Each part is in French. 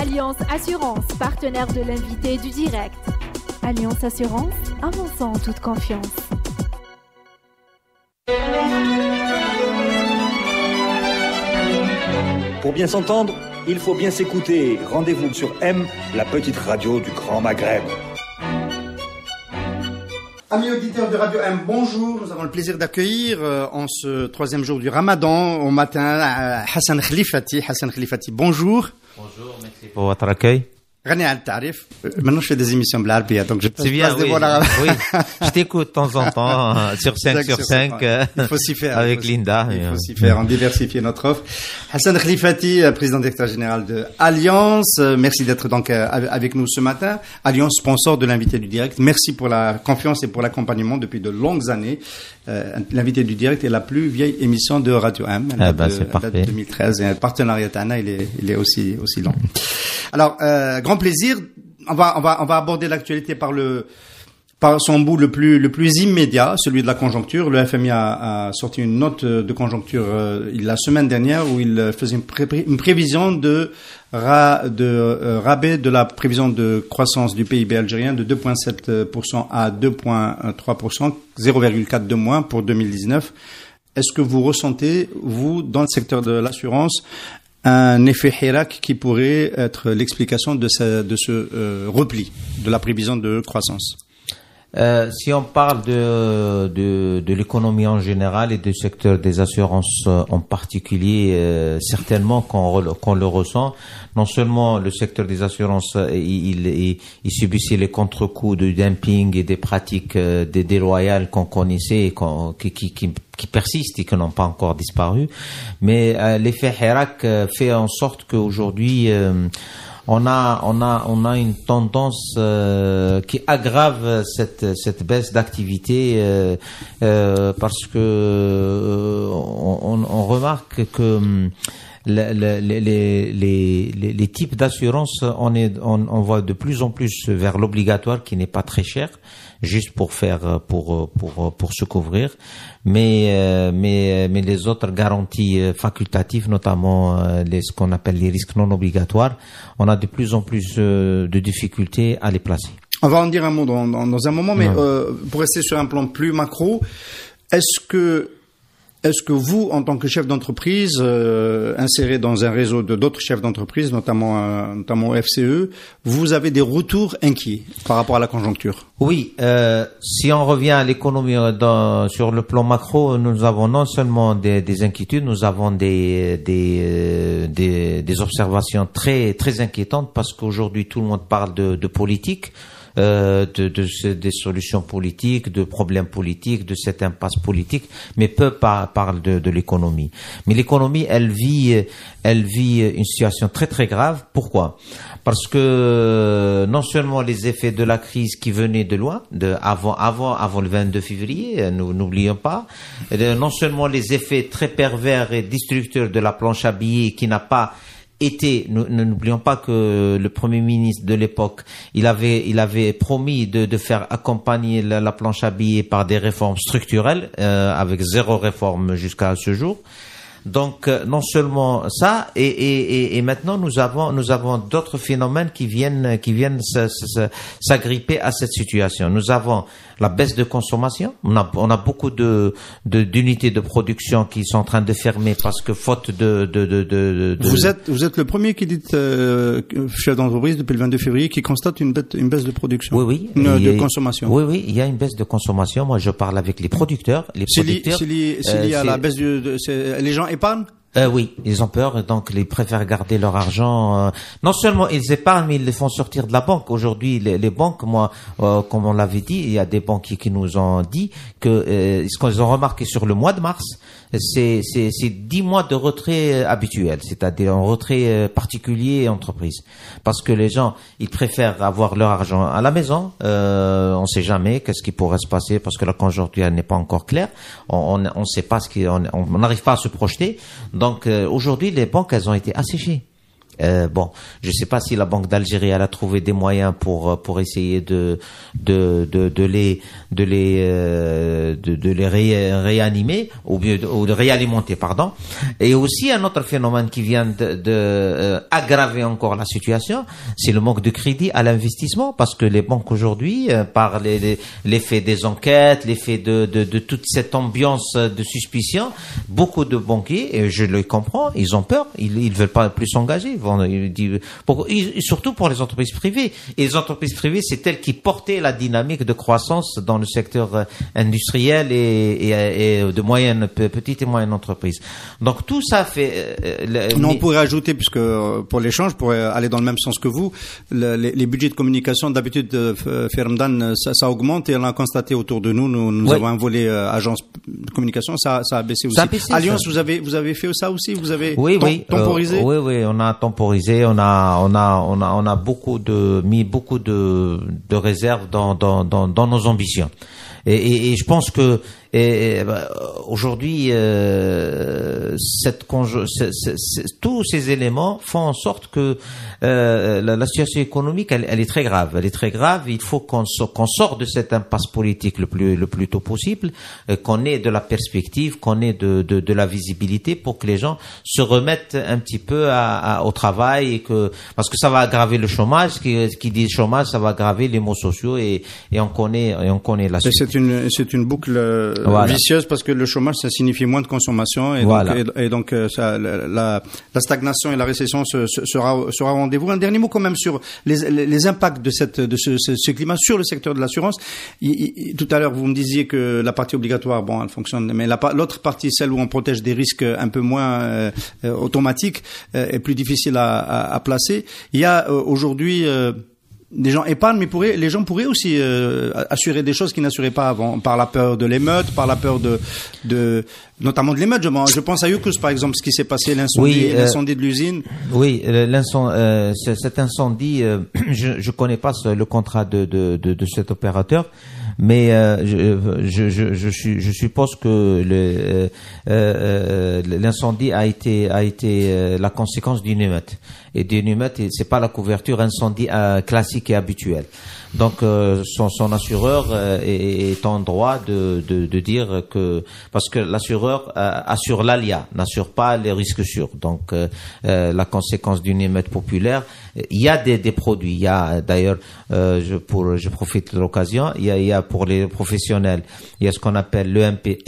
Alliance Assurance, partenaire de l'invité du direct. Alliance Assurance, avançant en toute confiance. Pour bien s'entendre, il faut bien s'écouter. Rendez-vous sur M, la petite radio du Grand Maghreb. Amis auditeurs de Radio M, bonjour. Nous avons le plaisir d'accueillir euh, en ce troisième jour du Ramadan au matin euh, Hassan Khalifati. Hassan Khalifati, bonjour. Bonjour pour votre accueil. Euh, maintenant, je fais des émissions de donc je passe bien, oui, oui. Je t'écoute de temps en temps, euh, sur 5 sur 5. Euh, il faut s'y faire. Avec Linda. Il faut s'y faire, on diversifie notre offre. Hassan Khalifati, président directeur général de Alliance. Merci d'être donc avec nous ce matin. Alliance, sponsor de l'invité du direct. Merci pour la confiance et pour l'accompagnement depuis de longues années. Euh, l'invité du direct est la plus vieille émission de Radio M. Elle ah bah, c'est parfait. De 2013 et le partenariat Tana il est, il est aussi aussi long. Alors euh, grand plaisir. On va on va on va aborder l'actualité par le par son bout le plus le plus immédiat, celui de la conjoncture. Le FMI a, a sorti une note de conjoncture euh, la semaine dernière où il faisait une prévision de de, euh, rabais de la prévision de croissance du PIB algérien de 2,7% à 2,3%, 0,4 de moins pour 2019. Est-ce que vous ressentez, vous, dans le secteur de l'assurance, un effet Hirak qui pourrait être l'explication de, ce, euh, repli de la prévision de croissance euh, si on parle de, de, de l'économie en général et du secteur des assurances euh, en particulier, euh, certainement qu'on le ressent. Non seulement le secteur des assurances, il, il, il subissait les contre-coups du dumping et des pratiques des déloyales qu'on connaissait et qui, qui, persistent et qui n'ont pas encore disparu, mais l'effet Herak fait en sorte qu'aujourd'hui on a, on a, on a une tendance euh, qui aggrave cette, cette baisse d'activité euh, euh, parce que on, remarque que hum, les, types d'assurance, on, est, on, on voit de plus en plus vers l'obligatoire qui n'est pas très cher juste pour faire euh, pour euh, pour euh, pour se couvrir mais mais mais les autres garanties facultatives notamment les ce qu'on appelle les risques non obligatoires on a de plus en plus de difficultés à les placer on va en dire un mot dans, un moment mais pour rester sur un plan plus macro est-ce que est-ce que vous, en tant que chef d'entreprise, euh, inséré dans un réseau de d'autres chefs d'entreprise, notamment euh, notamment FCE, vous avez des retours inquiets par rapport à la conjoncture Oui, euh, si on revient à l'économie sur le plan macro, nous avons non seulement des, inquiétudes, nous avons des des, observations très très inquiétantes parce qu'aujourd'hui tout le monde parle de, de politique. Euh, de, des solutions politiques, de problèmes politiques, de cette impasse politique, mais peu par, parle de, l'économie. Mais l'économie, elle vit, elle vit une situation très très grave. Pourquoi Parce que euh, non seulement les effets de la crise qui venait de loin, de avant avant avant le 22 février, euh, nous n'oublions pas, non seulement les effets très pervers et destructeurs de la planche à billets qui n'a pas était, ne n'oublions pas que le premier ministre de l'époque, il avait, il avait promis de, de faire accompagner la, planche à billets par des réformes structurelles, euh, avec zéro réforme jusqu'à ce jour. Donc euh, non seulement ça, et, et, et, maintenant nous avons nous avons d'autres phénomènes qui viennent qui viennent s'agripper à cette situation. Nous avons la baisse de consommation. On a, on a beaucoup de d'unités de, production qui sont en train de fermer parce que faute de de, de, de vous êtes vous êtes le premier qui dit euh, chef d'entreprise depuis le 22 février qui constate une, une baisse de production. Oui oui. Une, de consommation. Oui oui, il y a une baisse de consommation. Moi je parle avec les producteurs, les producteurs. C'est lié, euh, lié, à la baisse du les gens épargnent. Euh, oui, ils ont peur, donc ils préfèrent garder leur argent. Euh, non seulement ils épargnent, mais ils les font sortir de la banque. Aujourd'hui, les, banques, moi, euh, comme on l'avait dit, il y a des banquiers qui nous ont dit que ce qu'ils ont remarqué sur le mois de mars, c'est dix mois de retrait euh, habituel, c'est-à-dire un retrait euh, particulier entreprise. Parce que les gens, ils préfèrent avoir leur argent à la maison. Euh, on ne sait jamais qu'est-ce qui pourrait se passer parce que la conjoncture n'est pas encore claire. On sait pas ce qui, on n'arrive pas à se projeter. Donc aujourd'hui, les banques, elles ont été asséchées. Euh, bon, je ne sais pas si la Banque d'Algérie elle a trouvé des moyens pour euh, pour essayer de de de, de les de les euh, de, les réanimer ou, de réalimenter pardon. Et aussi un autre phénomène qui vient de, de aggraver encore la situation, c'est le manque de crédit à l'investissement parce que les banques aujourd'hui par l'effet des enquêtes, l'effet de, de toute cette ambiance de suspicion, beaucoup de banquiers et je le comprends, ils ont peur, ils ils veulent pas plus s'engager surtout pour les entreprises privées. Et les entreprises privées, c'est elles qui portaient la dynamique de croissance dans le secteur euh, industriel euh, et, de moyenne, petite et moyennes entreprise. Donc tout ça fait. Euh, non, on pourrait ajouter, puisque pour l'échange, pour aller dans le même sens que vous, les, budgets de communication d'habitude Fermdan, ça, augmente et on a constaté autour de nous. Nous, avons un volet agence de communication, ça, ça a baissé aussi. Alliance, vous avez vous avez fait ça aussi, vous avez oui, oui, temporisé. oui, oui, on a temporisé on a, on a, on a, on a beaucoup de mis beaucoup de, de réserves dans, dans, dans, dans nos ambitions. Et, et, et, je pense que et, bah, aujourd'hui, euh, cette tous ces éléments font en sorte que euh, la, situation économique, elle, est très grave. Elle est très grave. Il faut qu'on qu'on sorte de cette impasse politique le plus, le plus tôt possible, euh, qu'on ait de la perspective, qu'on ait de, la visibilité pour que les gens se remettent un petit peu au travail et que parce que ça va aggraver le chômage. Qui, dit chômage, ça va aggraver les mots sociaux et, et on connaît et on connaît la situation. C'est c'est une boucle vicieuse parce que le chômage, ça signifie moins de consommation et donc, euh, la, stagnation et la récession se, sera, sera rendez-vous. Un dernier mot quand même sur les, impacts de, ce, climat sur le secteur de l'assurance. Tout à l'heure, vous me disiez que la partie obligatoire, bon, elle fonctionne, mais l'autre partie, celle où on protège des risques un peu moins euh, euh, automatiques, est plus difficile à, placer. Il y a aujourd'hui des gens épargnent, mais les gens pourraient aussi euh, assurer des choses qu'ils n'assuraient pas avant, par la peur de l'émeute, par la peur de, de notamment de l'émeute. Je, pense à Yukus, par exemple, ce qui s'est passé, l'incendie, euh, de l'usine. Oui, euh, l'incendie, cet incendie, je ne connais pas le contrat de cet opérateur mais euh, je, je, je, je, suppose que euh, euh, l'incendie a été, a été la conséquence d'une humette Et d'une ce c'est pas la couverture incendie classique et habituelle. Donc euh, son, son, assureur euh, est, en droit de, de, de, dire que parce que l'assureur euh, assure l'alia, n'assure pas les risques sûrs. Donc la conséquence d'une émeute populaire, il y a des, des produits. Il y a d'ailleurs, je, pour je profite de l'occasion, il y a, pour les professionnels, il y a ce qu'on appelle l'EMP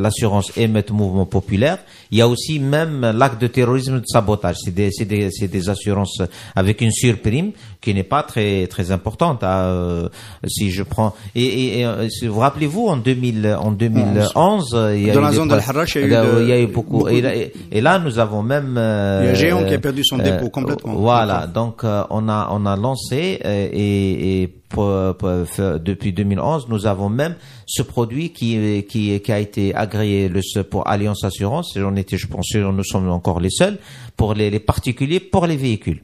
l'assurance émeute mouvement populaire. Il y a aussi même l'acte de terrorisme de sabotage. C'est des, des, des assurances avec une surprime qui n'est pas très très importante. Euh, si je prends et, et, euh, vous rappelez-vous en 2000 en 2011 il y a y a eu beaucoup, Et, là, nous avons même euh, il y a Géant qui a perdu son dépôt complètement voilà donc on a on a lancé et depuis 2011, nous avons même ce produit qui, qui, qui a été agréé le, pour Alliance Assurance. Et étais je pense, nous sommes encore les seuls pour les particuliers, pour les véhicules.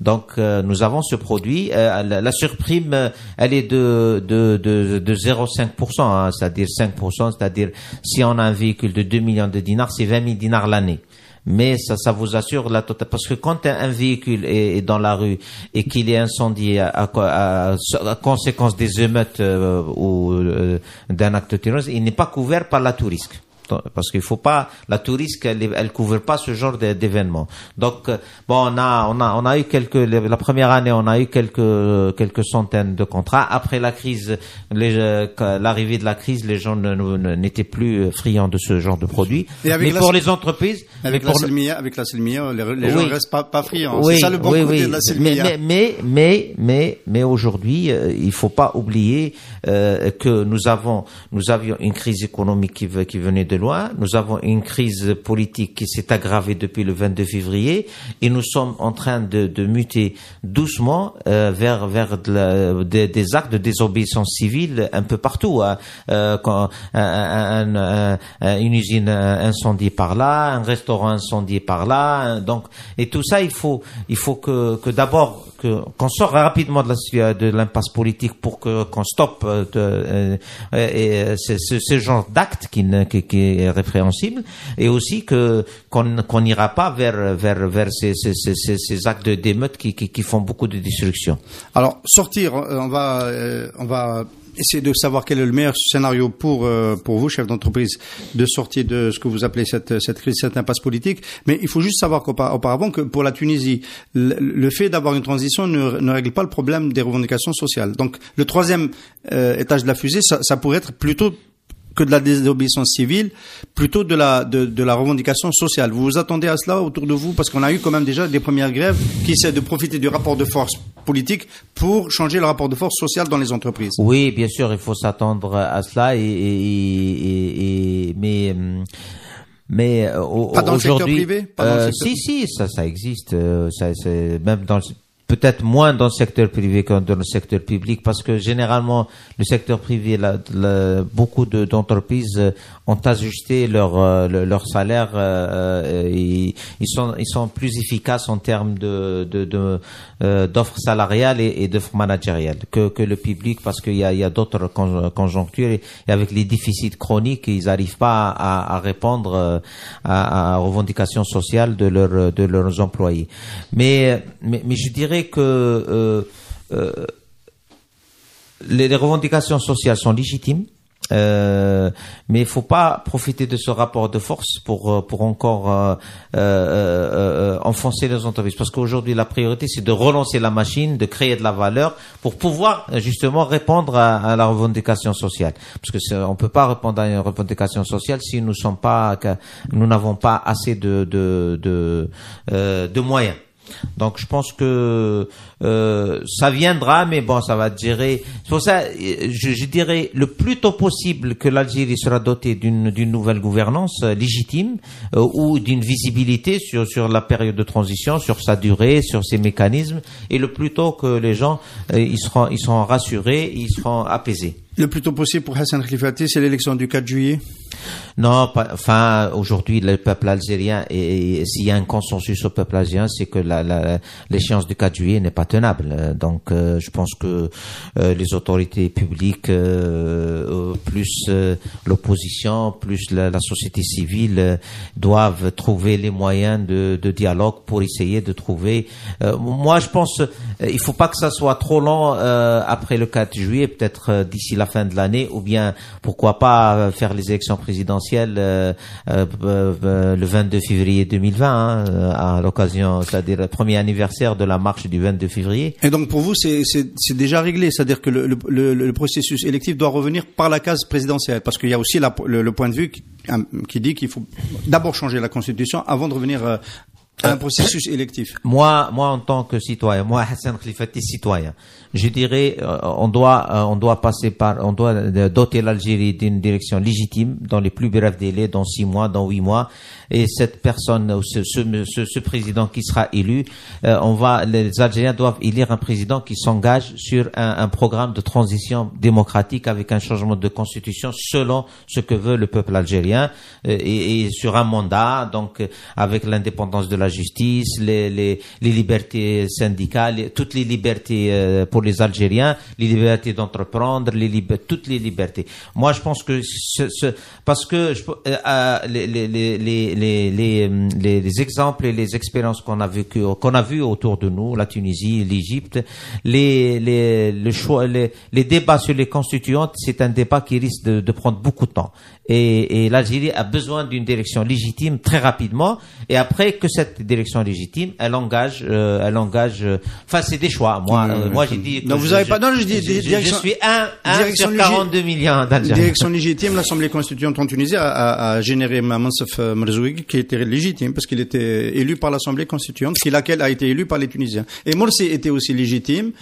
Donc euh, nous avons ce produit. Euh, la, surprime, euh, elle est de de de, 0,5%, hein, c'est-à-dire 5%, c'est-à-dire si on a un véhicule de 2 millions de dinars, c'est 20 000 dinars l'année mais ça, ça vous assure la totale. Parce que quand un véhicule est, dans la rue et qu'il est incendié à, conséquence des émeutes ou d'un acte terroriste, il n'est pas couvert par la tout parce qu'il faut pas la touriste elle, couvre pas ce genre d'événements. Donc euh, bon on a on a on a eu quelques la première année on a eu quelques quelques centaines de contrats après la crise euh, l'arrivée de la crise les gens n'étaient plus euh, friands de ce genre de produits. mais pour les entreprises avec la Selmia, les, gens ne restent pas friands. C'est ça le bon côté de la Selmia. Mais mais mais mais, aujourd'hui il faut pas oublier que nous avons nous avions une crise économique qui qui venait de nous avons une crise politique qui s'est aggravée depuis le 22 février et nous sommes en train de, muter doucement euh, vers vers des actes de désobéissance civile un peu partout. Hein. Euh, quand, une usine incendiée par là, un restaurant incendié par là. Hein. Donc et tout ça, il faut il faut que que d'abord qu'on sort rapidement de, de l'impasse politique pour que qu'on stoppe euh, euh, euh, ce, genre d'acte qui, qui, est répréhensible et aussi que qu'on n'ira pas vers vers vers ces, ces, ces, actes d'émeute qui, qui, qui font beaucoup de destruction. Alors sortir, on va on va c'est de savoir quel est le meilleur scénario pour euh, pour vous, chef d'entreprise, de sortir de ce que vous appelez cette cette crise, cette impasse politique. Mais il faut juste savoir qu'auparavant, que pour la Tunisie, le, fait d'avoir une transition ne, ne, règle pas le problème des revendications sociales. Donc, le troisième euh, étage de la fusée, ça pourrait être plutôt que de la désobéissance civile, plutôt de la de, de la revendication sociale. Vous vous attendez à cela autour de vous parce qu'on a eu quand même déjà des premières grèves qui essaient de profiter du rapport de force politique pour changer le rapport de force social dans les entreprises. Oui, bien sûr, il faut s'attendre à cela et, et, et, et mais mais aujourd'hui, euh, si si ça ça existe, euh, ça, même dans le peut-être moins dans le secteur privé que dans le secteur public, parce que généralement, le secteur privé, beaucoup d'entreprises euh, ont ajusté leur, euh, leur salaire. Euh, ils, sont, ils sont plus efficaces en termes de, d'offres salariales et, d'offres managériales que, le public, parce qu'il y a, d'autres conjonctures. Et, avec les déficits chroniques, ils n'arrivent pas à, répondre à, revendications sociales de, leur, de leurs employés. mais, mais je dirais que euh, euh, les, revendications sociales sont légitimes. Euh, mais il ne faut pas profiter de ce rapport de force pour pour encore enfoncer les entreprises parce qu'aujourd'hui la priorité c'est de relancer la machine, de créer de la valeur pour pouvoir justement répondre à, la revendication sociale parce que on peut pas répondre à une revendication sociale si nous sommes pas n'avons pas assez de, de moyens. Donc je pense que euh, ça viendra, mais bon, ça va gérer. C'est pour ça, je, dirais, le plus tôt possible que l'Algérie sera dotée d'une nouvelle gouvernance euh, légitime euh, ou d'une visibilité sur, sur la période de transition, sur sa durée, sur ses mécanismes, et le plus tôt que les gens ils seront, ils seront rassurés, ils seront apaisés. Le plus tôt possible pour Hassan Khalifati, c'est l'élection du 4 juillet Non, enfin, aujourd'hui, le peuple algérien, et, s'il y a un consensus au peuple algérien, c'est que l'échéance la, du 4 juillet n'est pas donc, euh, je pense que euh, les autorités publiques, euh, plus l'opposition, plus la, société civile, doivent trouver les moyens de, dialogue pour essayer de trouver. moi, je pense, il faut pas que ça soit trop long après le 4 juillet, peut-être d'ici la fin de l'année, ou bien pourquoi pas faire les élections présidentielles le 22 février 2020 hein, à l'occasion, c'est-à-dire le premier anniversaire de la marche du 22 février. Et donc pour vous, c'est déjà réglé, c'est-à-dire que le, le, processus électif doit revenir par la case présidentielle, parce qu'il y a aussi le, point de vue qui, dit qu'il faut d'abord changer la Constitution avant de revenir euh, à un euh, processus électif. Moi, moi en tant que citoyen, moi Hassan Khalifati citoyen, je dirais, euh, on doit, euh, on doit passer par, on doit euh, doter l'Algérie d'une direction légitime dans les plus brefs délais, dans six mois, dans huit mois. Et cette personne, ce, ce, ce président qui sera élu, on va, les Algériens doivent élire un président qui s'engage sur un, programme de transition démocratique avec un changement de constitution selon ce que veut le peuple algérien et, sur un mandat, donc avec l'indépendance de la justice, les, les, les libertés syndicales, toutes les libertés pour les Algériens, les libertés d'entreprendre, toutes les libertés. Moi, je pense que ce, parce que les, exemples et les expériences qu'on a vécu, qu'on a vu autour de nous, la Tunisie, l'Égypte, les débats sur les constituantes, c'est un débat qui risque de prendre beaucoup de temps et, et l'Algérie a besoin d'une direction légitime très rapidement. Et après que cette direction légitime, elle engage, euh, elle engage. Euh, enfin, c'est des choix. Moi, euh, moi, j'ai dit. Non, vous je, avez pas. Non, je dis. Je, suis un, sur 42 millions d'Algériens. Direction légitime. L'Assemblée constituante en Tunisie a, a, a généré Mansaf Merzouig, qui était légitime parce qu'il était élu par l'Assemblée constituante, qui laquelle a été élu par les Tunisiens. Et Morsi était aussi légitime.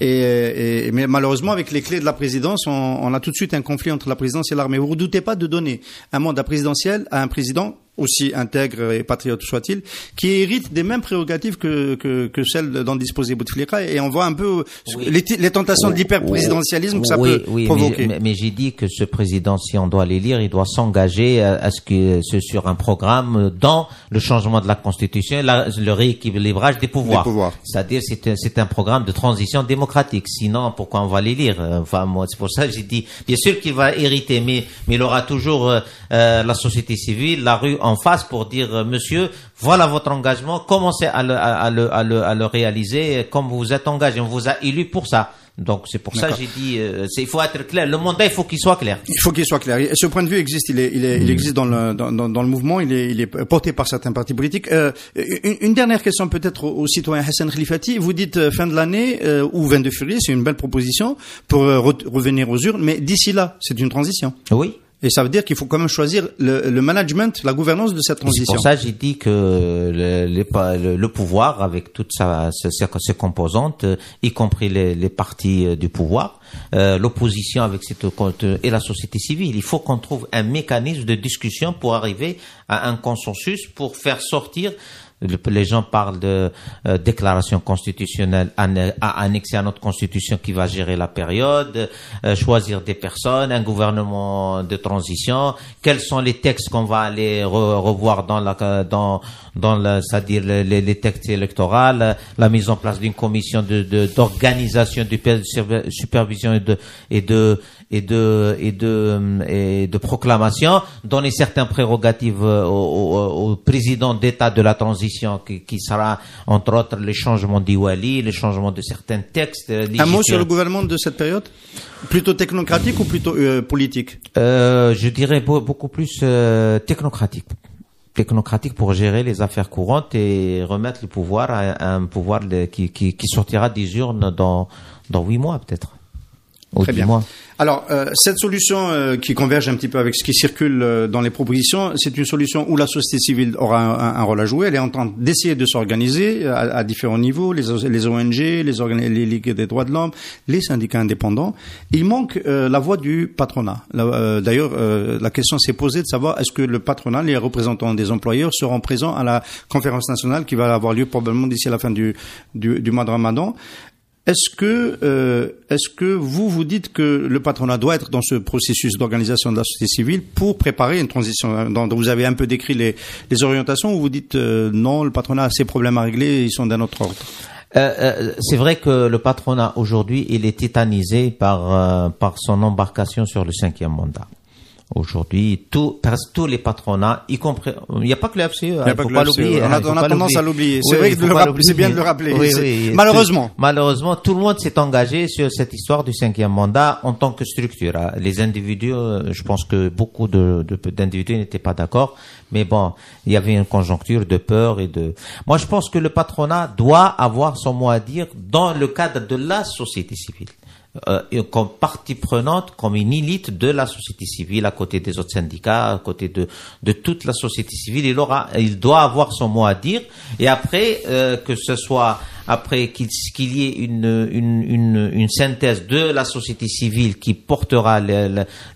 Et, et mais malheureusement, avec les clés de la présidence, on, on a tout de suite un conflit entre la présidence et l'armée. Vous redoutez pas de donner un mandat présidentiel à un président aussi intègre et patriote soit-il, qui hérite des mêmes prérogatives que, que, que celles dont disposait Bouteflika. Et on voit un peu les, les, tentations d'hyper-présidentialisme que ça peut provoquer. Mais, j'ai dit que ce président, si on doit l'élire, il doit s'engager à, ce que ce sur un programme dans le changement de la Constitution, le rééquilibrage des pouvoirs. C'est-à-dire c'est c'est un programme de transition démocratique. Sinon, pourquoi on va l'élire Enfin, moi, c'est pour ça que j'ai dit, bien sûr qu'il va hériter, mais, mais il aura toujours euh, euh, la société civile, la rue en face pour dire euh, monsieur, voilà votre engagement, commencez à le, réaliser comme vous êtes engagé, on vous a élu pour ça. Donc c'est pour ça que j'ai dit, euh, il faut être clair. Le mandat, il faut qu'il soit clair. Il faut qu'il soit clair. ce point de vue existe, il, hmm. existe dans le, mouvement, il est, porté par certains partis politiques. Euh, une, dernière question peut-être au, citoyen Hassan Khalifati. Vous dites fin de l'année ou 22 février, c'est une belle proposition pour revenir aux urnes, mais d'ici là, c'est une transition. Oui. Et ça veut dire qu'il faut quand même choisir le, management, la gouvernance de cette transition. C'est pour ça j'ai dit que le, le, pouvoir, avec toutes ses, composantes, euh, y compris les, les partis euh, du pouvoir, euh, l'opposition avec cette et la société civile, il faut qu'on trouve un mécanisme de discussion pour arriver à un consensus pour faire sortir les gens parlent de euh, déclaration constitutionnelle à annexer à notre constitution qui va gérer la période, euh, choisir des personnes, un gouvernement de transition, quels sont les textes qu'on va aller revoir dans la dans dans c'est-à-dire les, textes électoraux, la, mise en place d'une commission d'organisation de, d'organisation du supervision et de et de et de et de proclamation, donner certaines prérogatives euh, au, président d'État de la transition qui, qui, sera entre autres les changements d'Iwali, les changements de certains textes. Euh, Un mot sur le gouvernement de cette période, plutôt technocratique ou plutôt euh, politique euh, Je dirais beaucoup plus technocratique technocratique pour gérer les affaires courantes et remettre le pouvoir à, un pouvoir qui, qui, sortira des urnes dans, dans huit mois peut-être. Très bien. Alors, euh, cette solution euh, qui converge un petit peu avec ce qui circule euh, dans les propositions, c'est une solution où la société civile aura un, rôle à jouer. Elle est en train d'essayer de s'organiser à, différents niveaux, les, les ONG, les, les ligues des droits de l'homme, les syndicats indépendants. Il manque la voix du patronat. D'ailleurs, la question s'est posée de savoir est-ce que le patronat, les représentants des employeurs, seront présents à la conférence nationale qui va avoir lieu probablement d'ici la fin du, du, du mois de Ramadan. Est-ce que, euh, est-ce que vous vous dites que le patronat doit être dans ce processus d'organisation de la société civile pour préparer une transition euh, dont Vous avez un peu décrit les, orientations ou vous dites euh, non, le patronat a ses problèmes à régler, ils sont d'un autre ordre c'est vrai que le patronat aujourd'hui, il est titanisé par, par son embarcation sur le cinquième mandat. Aujourd'hui, tout, tous les patronats, y compris, il n'y a pas que le FCE, ne hein, pas, pas e. l'oublier. On a, hein, tendance à l'oublier. C'est vrai c'est bien de le rappeler. malheureusement. Tout, malheureusement, tout le monde s'est engagé sur cette histoire du cinquième mandat en tant que structure. Hein. Les individus, euh, je pense que beaucoup d'individus de, n'étaient pas d'accord, mais bon, il y avait une conjoncture de peur et de. Moi, je pense que le patronat doit avoir son mot à dire dans le cadre de la société civile euh, comme partie prenante, comme une élite de la société civile, à côté des autres syndicats, à côté de, de toute la société civile. Il, aura, il doit avoir son mot à dire. Et après, euh, que ce soit après qu'il y ait une, une, une, une, synthèse de la société civile qui portera les,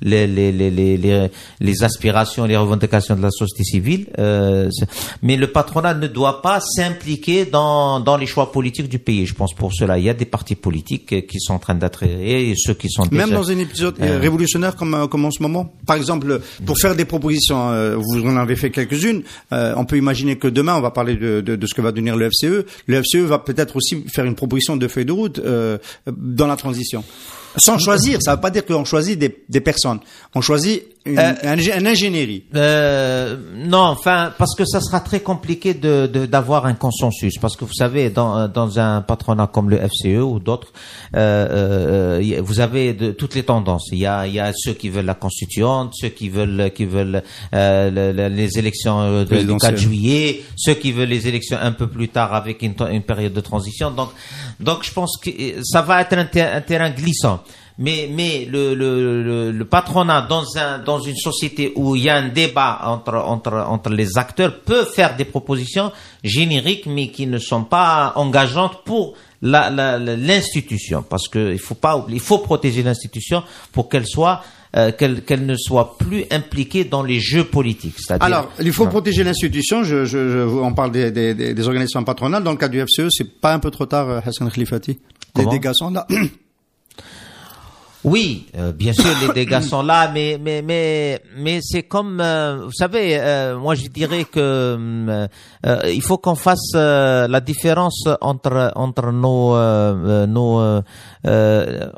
les, les, les aspirations, les revendications de la société civile. Euh, mais le patronat ne doit pas s'impliquer dans, dans les choix politiques du pays. Je pense pour cela, il y a des partis politiques qui sont en train d'être et ceux qui sont même dans un épisode euh. Euh, révolutionnaire comme, euh, comme en ce moment. Par exemple, pour faire des propositions, vous en avez fait quelques-unes. on peut imaginer que demain, on va parler de, de, de ce que va devenir le FCE. Le FCE va peut-être peut-être aussi faire une proposition de feuille de route euh, dans la transition. Sans choisir, ça veut pas dire qu'on choisit des, des, personnes. On choisit une, euh, un, ingénierie. Euh, non, enfin, parce que ça sera très compliqué de d'avoir un consensus, parce que vous savez, dans euh, dans un patronat comme le FCE ou d'autres, euh, euh vous avez de, toutes les tendances. Il y a il y a ceux qui veulent la constituante, ceux qui veulent qui veulent les élections du 4 juillet, ceux qui veulent les élections un peu plus tard avec une, une période de transition. Donc donc je pense que ça va être un terrain glissant mais le, patronat dans une société où il y a un débat entre les acteurs peut faire des propositions génériques mais qui ne sont pas engageantes pour l'institution parce qu'il faut pas il faut protéger l'institution pour qu'elle soit euh, qu'elle ne soit plus impliquée dans les jeux politiques. Alors, il faut protéger l'institution. Je, on parle des, organisations patronales. Dans le cas du FCE, c'est pas un peu trop tard, euh, Hassan Khalifati Des dégâts sont là. Oui, euh, bien sûr, les dégâts sont là, mais mais mais mais c'est comme euh, vous savez, euh, moi je dirais que hum, il faut qu'on fasse la différence entre entre nos nos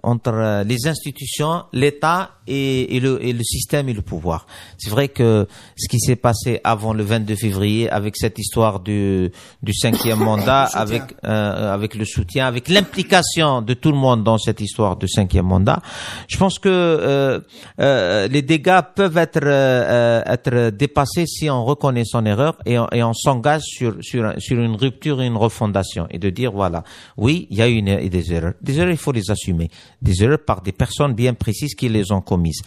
entre les institutions, l'État et, et, le et le système et le pouvoir. C'est vrai que ce qui s'est passé avant le 22 février, avec cette histoire du du cinquième mandat, avec avec le soutien, avec l'implication de tout le monde dans cette histoire du cinquième mandat. Je pense que euh, les dégâts peuvent être être dépassés si on reconnaît son erreur et on, s'engage sur sur sur une rupture, et une refondation et de dire voilà, oui, il y a une des erreurs. Des erreurs, il faut les assumer. Des erreurs par des personnes bien précises qui les ont commises.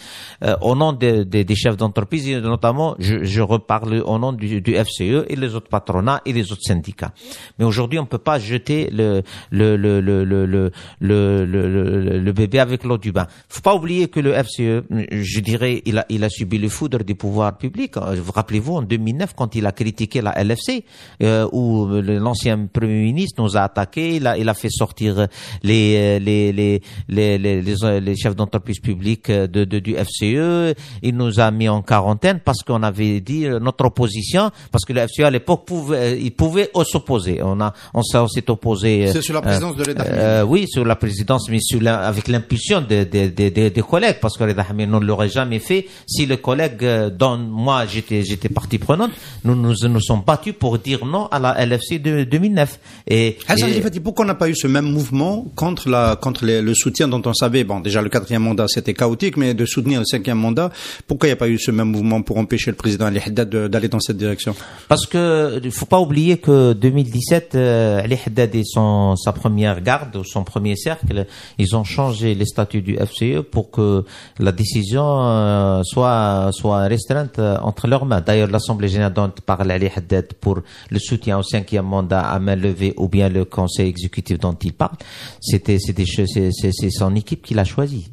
au nom des chefs d'entreprise, notamment, je, je, reparle au nom du, du FCE et les autres patronats et les autres syndicats. Mais aujourd'hui, on peut pas jeter le le le le le, le, le, le bébé avec l'eau du bain faut pas oublier que le FCE, je dirais, il a, il a subi le foudre du pouvoir public. Euh, rappelez-vous, en 2009, quand il a critiqué la LFC, euh, où l'ancien premier ministre nous a attaqué, il a, il a fait sortir les, les, les, les, les, chefs d'entreprise publique de, du FCE, il nous a mis en quarantaine parce qu'on avait dit euh, notre opposition, parce que le FCE à l'époque pouvait, il pouvait s'opposer. On a, on s'est opposé. C'est sur la présidence de l'État. oui, sur la présidence, mais sur avec l'impulsion de, des, collègues, parce que les ne l'aurait jamais fait si le collègue euh, dont moi j'étais j'étais partie prenante, nous nous nous sommes battus pour dire non à la LFC de 2009. Et, ah, et... pourquoi on n'a pas eu ce même mouvement contre la contre le soutien dont on savait, bon déjà le quatrième mandat c'était chaotique, mais de soutenir le cinquième mandat, pourquoi il n'y a pas eu ce même mouvement pour empêcher le président Ali Haddad d'aller dans cette direction Parce que il faut pas oublier que 2017, euh, Ali Haddad et son sa première garde ou son premier cercle, ils ont changé les statuts du FCE pour que la décision euh, soit, soit restreinte euh, entre leurs mains. D'ailleurs, l'Assemblée générale dont parle Ali Haddad pour le soutien au cinquième mandat à main levée ou bien le conseil exécutif dont il parle, c'était, c'est son équipe qui l'a choisi.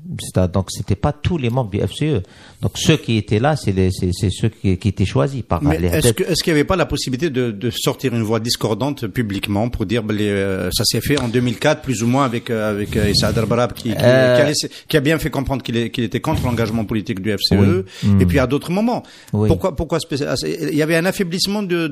Donc, c'était pas tous les membres du FCE. Donc, ceux qui étaient là, c'est ceux qui, étaient choisis par Mais Ali Est-ce qu'il n'y avait pas la possibilité de, sortir une voix discordante publiquement pour dire bah, euh, ça s'est fait en 2004 plus ou moins avec avec Issa Darbarab qui, qui, qui, a laissé, qui a bien fait comprendre qu'il était contre l'engagement politique du FCE. Et hmm. puis à d'autres moments, pourquoi, ah, il y avait un affaiblissement de,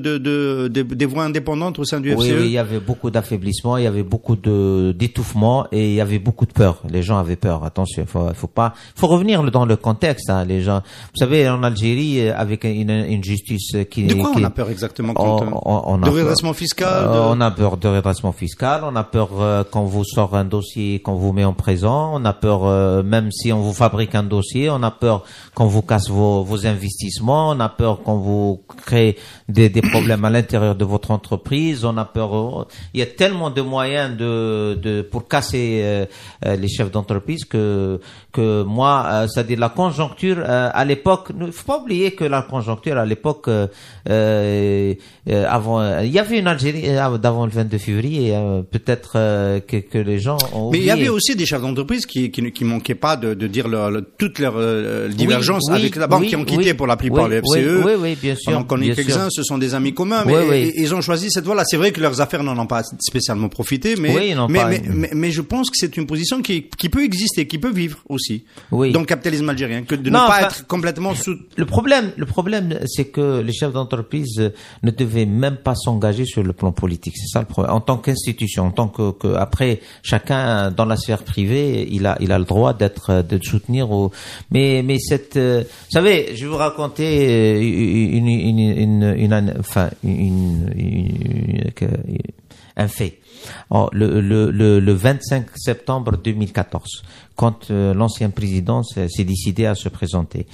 des voix indépendantes au sein du FCE. Oui, il y avait beaucoup d'affaiblissement, il y avait beaucoup de d'étouffement et il y avait beaucoup de peur. Les gens avaient peur. Attention, il faut pas, faut revenir dans le contexte. Hein, les gens, vous savez, en Algérie, euh, avec une, justice qui. De quoi on a peur exactement oh, euh, on, De redressement fiscal. Euh, on a peur de redressement fiscal. On a peur quand vous sort un dossier, qu'on vous met en présent On a peur euh, même si on vous fabrique un dossier, on a peur qu'on vous casse vos, investissements, on a peur qu'on vous crée des, problèmes à l'intérieur de votre entreprise, on a peur. Euh, il y a tellement de moyens de, pour casser euh, les chefs d'entreprise que que moi, c'est-à-dire la conjoncture à l'époque, il faut pas oublier que la conjoncture à l'époque avant, il y avait une Algérie d'avant le 22 février, hein, peut-être que, les gens ont. Mais il y avait aussi des chefs d'entreprise qui, qui, qui manquaient pas de, de dire leur, divergence toutes leurs euh, avec la banque qui ont quitté pour la plupart le FCE. Oui, oui, bien sûr. On ce sont des amis communs, mais ils ont choisi cette voie-là. C'est vrai que leurs affaires n'en ont pas spécialement profité, mais, mais, mais, je pense que c'est une position qui, qui peut exister, et qui peut vivre aussi dans le capitalisme algérien, que de ne pas être complètement sous... Le problème, le problème, c'est que les chefs d'entreprise ne devaient même pas s'engager sur le plan politique. C'est ça le problème. En tant qu'institution, en tant que, que après chacun dans la sphère privée, il a, il a le droit d'être euh, de soutenir. Au... Mais mais cette, euh, vous savez, je vais vous raconter euh, une une une, une enfin une, un fait. le, le, le, 25 septembre 2014, quand l'ancien président s'est décidé à se présenter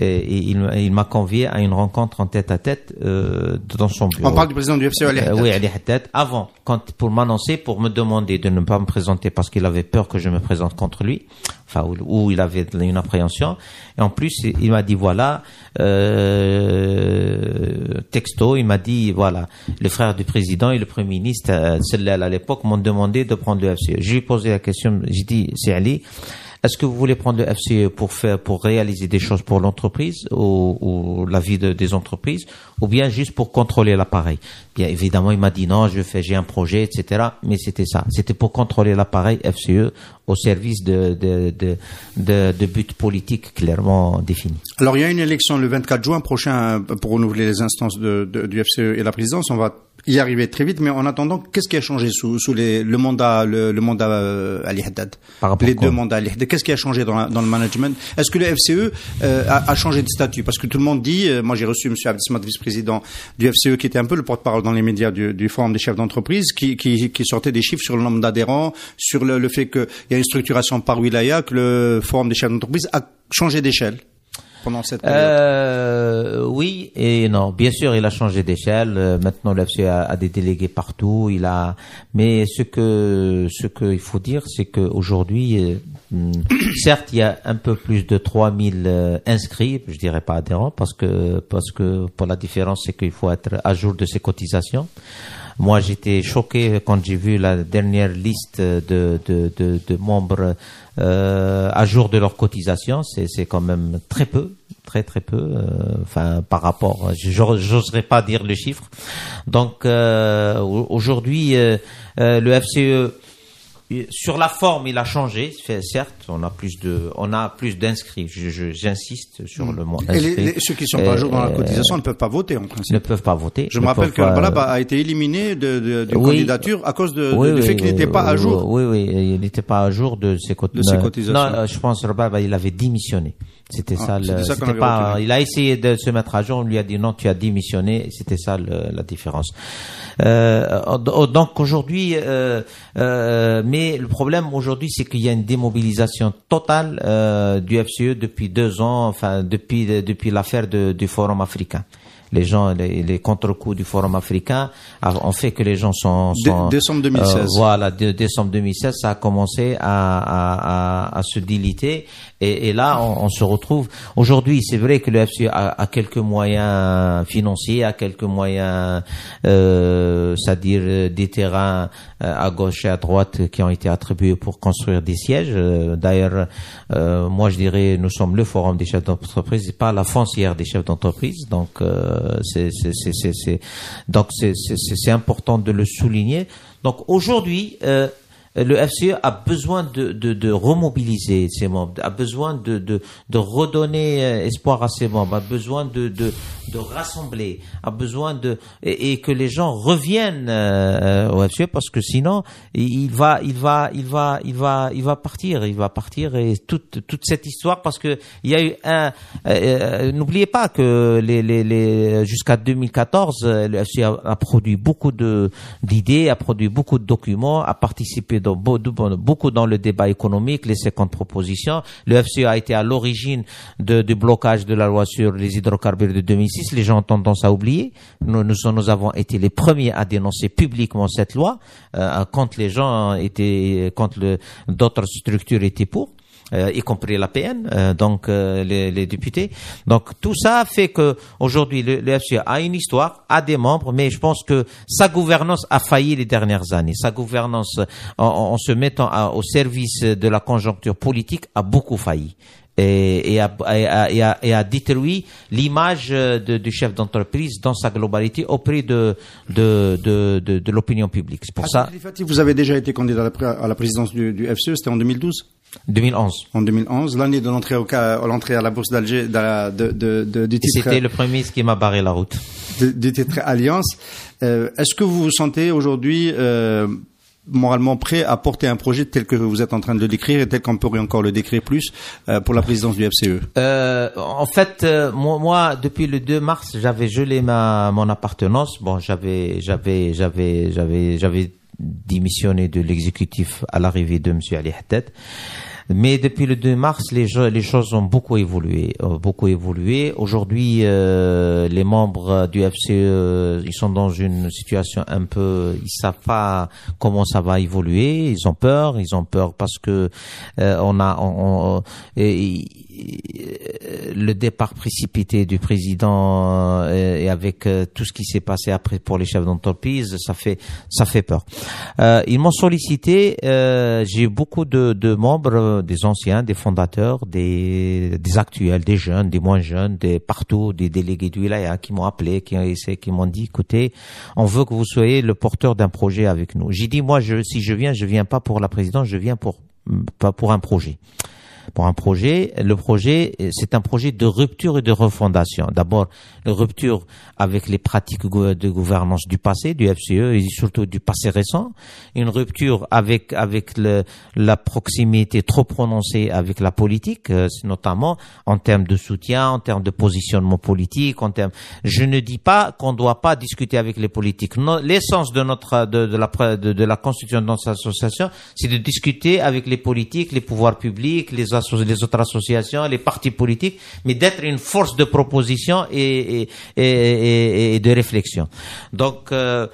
et il, m'a convié à une rencontre en tête à tête euh, dans son bureau. On parle du président du FC Ali oui, Ali Avant, quand, pour m'annoncer, pour me demander de ne pas me présenter parce qu'il avait peur que je me présente contre lui, enfin, ou, il avait une appréhension. Et en plus, il m'a dit, voilà, euh, texto, il m'a dit, voilà, le frère du président et le premier ministre, celle-là à l'époque, m'ont demandé de prendre le FC. Je lui ai posé la question, j'ai dit, c'est Ali est-ce que vous voulez prendre le FCE pour faire, pour réaliser des choses pour l'entreprise ou, la vie des entreprises, ou bien juste pour contrôler l'appareil Bien évidemment, il m'a dit non, je fais, j'ai un projet, etc. Mais c'était ça, c'était pour contrôler l'appareil FCE au service de, de, de, buts politiques clairement définis. Alors il y a une élection le 24 juin prochain euh, pour renouveler les instances du FCE et la présidence. On va y arriver très vite, mais en attendant, qu'est-ce qui a changé sous, sous le mandat, le, mandat euh, Ali Haddad Les deux mandats Ali Haddad. Qu'est-ce qui a changé dans, dans le management Est-ce que le FCE euh, a, changé de statut Parce que tout le monde dit, moi j'ai reçu M. Abdesmat, vice-président du FCE, qui était un peu le porte-parole dans les médias du, Forum des chefs d'entreprise, qui, qui, sortait des chiffres sur le nombre d'adhérents, sur le, le fait qu'il y a structuration par Wilaya que le Forum des chefs d'entreprise a changé d'échelle pendant cette période euh, Oui et non. Bien sûr, il a changé d'échelle. Euh, maintenant, l'AFC a, des délégués partout. Il a. Mais ce que ce qu'il faut dire, c'est qu'aujourd'hui, euh, certes, il y a un peu plus de 3000 inscrits, je dirais pas adhérents, parce que parce que pour la différence, c'est qu'il faut être à jour de ses cotisations. Moi, j'étais choqué quand j'ai vu la dernière liste de, de, de, membres euh, à jour de leur cotisation. C'est quand même très peu, très très peu. Euh, enfin, par rapport, j'oserais pas dire le chiffre. Donc, euh, aujourd'hui, le FCE sur la forme, il a changé, certes, on a plus de, on a plus d'inscrits. J'insiste sur hmm. le mot. Et ceux qui ne sont pas à jour dans la euh, cotisation ne peuvent pas voter en principe. Ne peuvent pas voter. Je me rappelle que Balab a euh, été éliminé de, de, candidature à cause de, du fait qu'il n'était pas à jour. Oui, oui, il n'était pas à jour de ses, cotisations. Non, euh, je pense Balab, il avait démissionné. C'était ah, ça. le, ça il a essayé de se mettre à jour. On lui a dit non, tu as démissionné. C'était ça le, la différence. Euh, oh, oh, donc aujourd'hui, euh, mais et le problème aujourd'hui, c'est qu'il y a une démobilisation totale euh, du FCE depuis deux ans, enfin depuis depuis l'affaire du Forum africain les gens, les, contre-coups du Forum africain ont fait que les gens sont... sont décembre 2016. Euh, voilà, décembre 2016, ça a commencé à, à, à, à se diliter. Et, et là, on, se retrouve... Aujourd'hui, c'est vrai que le FCE a, quelques moyens financiers, a quelques moyens, euh, c'est-à-dire euh, des terrains euh, à gauche et à droite qui ont été attribués pour construire des sièges. D'ailleurs, moi, je dirais, nous sommes le Forum des chefs d'entreprise, pas la foncière des chefs d'entreprise. Donc c'est donc c'est important de le souligner. Donc aujourd'hui, euh, le FCE a besoin de, de, de, remobiliser ses membres, a besoin de, de, de redonner euh, espoir à ses membres, a besoin de, de, de rassembler, a besoin de et, que les gens reviennent euh, au FCE parce que sinon il va il va il va il va il va partir, il va partir et toute toute cette histoire parce que il y a eu un euh, n'oubliez pas que les les, les jusqu'à 2014 le FCE a, produit beaucoup de d'idées, a produit beaucoup de documents, a participé beaucoup dans le débat économique, les 50 propositions. Le FCE a été à l'origine du blocage de la loi sur les hydrocarbures de 2006. Les gens ont tendance à oublier. Nous, nous, avons été les premiers à dénoncer publiquement cette loi euh, quand les gens étaient, quand d'autres structures étaient pour. Euh, y compris la PN, euh, donc euh, les, députés. Donc tout ça fait que aujourd'hui le, FCA a une histoire, a des membres, mais je pense que sa gouvernance a failli les dernières années. Sa gouvernance en, se mettant au service de la conjoncture politique a beaucoup failli et, et, détruit l'image euh, du chef d'entreprise dans sa globalité auprès de, de, l'opinion publique. C'est pour ça. ça. Vous avez déjà été candidat à la présidence du, FCE, c'était en 2012 2011. En 2011, l'année de l'entrée au l'entrée à la bourse d'Alger, de, du titre. C'était le premier qui m'a barré la route. Du, titre Alliance. Euh, est-ce que vous vous sentez aujourd'hui euh, moralement prêt à porter un projet tel que vous êtes en train de le décrire et tel qu'on pourrait encore le décrire plus euh, pour la présidence du FCE euh, En fait, euh, moi, depuis le 2 mars, j'avais gelé ma mon appartenance. Bon, j'avais j'avais j'avais j'avais j'avais démissionné de l'exécutif à l'arrivée de M. Ali Hattet. Mais depuis le 2 mars, les, les choses ont beaucoup évolué, euh, beaucoup évolué. Aujourd'hui, euh, les membres du FCE, ils sont dans une situation un peu, ils savent pas comment ça va évoluer. Ils ont peur, ils ont peur parce que euh, on a le départ précipité du président et, avec tout ce qui s'est passé après pour les chefs d'entreprise, ça fait ça fait peur. ils m'ont sollicité, j'ai beaucoup de membres des anciens, des fondateurs, des, actuels, des jeunes, des moins jeunes, des partout, des délégués du wilaya qui m'ont appelé, qui, qui m'ont dit, écoutez, on veut que vous soyez le porteur d'un projet avec nous. J'ai dit, moi, je, si je viens, je viens pas pour la présidence, je viens pas pour un projet pour un projet. Le projet, euh, c'est un projet de rupture et de refondation. D'abord, une rupture avec les pratiques de gouvernance du passé, du FCE et surtout du passé récent. Une rupture avec avec le, la proximité trop prononcée avec la politique, euh, notamment en termes de soutien, en termes de positionnement politique, en termes. Je ne dis pas qu'on ne doit pas discuter avec les politiques. L'essence de notre de, de la de, de la constitution de notre association, c'est de discuter avec les politiques, les pouvoirs publics, les les autres associations, les partis politiques, mais d'être une force de proposition et, et, de réflexion. Donc, euh,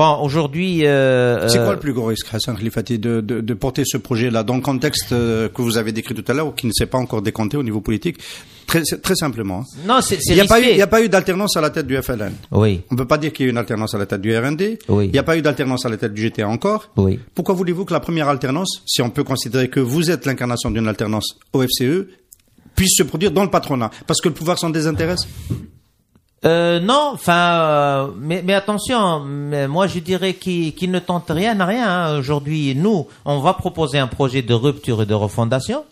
Bon, aujourd'hui... Euh, euh, c'est quoi le plus gros risque, Hassan Khalifati, de, de porter ce projet-là dans le contexte que vous avez décrit tout à l'heure, ou qui ne s'est pas encore décompté au niveau politique, Très, simplement. Hein. Non, c'est Il n'y a, pas eu, a pas eu d'alternance à la tête du FLN. Oui. On ne peut pas dire qu'il y a eu une alternance à la tête du RND. Oui. Il n'y a pas eu d'alternance à la tête du GTA encore. Oui. Pourquoi voulez-vous que la première alternance, si on peut considérer que vous êtes l'incarnation d'une alternance au FCE, puisse se produire dans le patronat Parce que le pouvoir s'en désintéresse euh, non, enfin, euh, mais, attention, moi je dirais qu'il ne tente rien à rien hein. aujourd'hui. Nous, on va proposer un projet de rupture et de refondation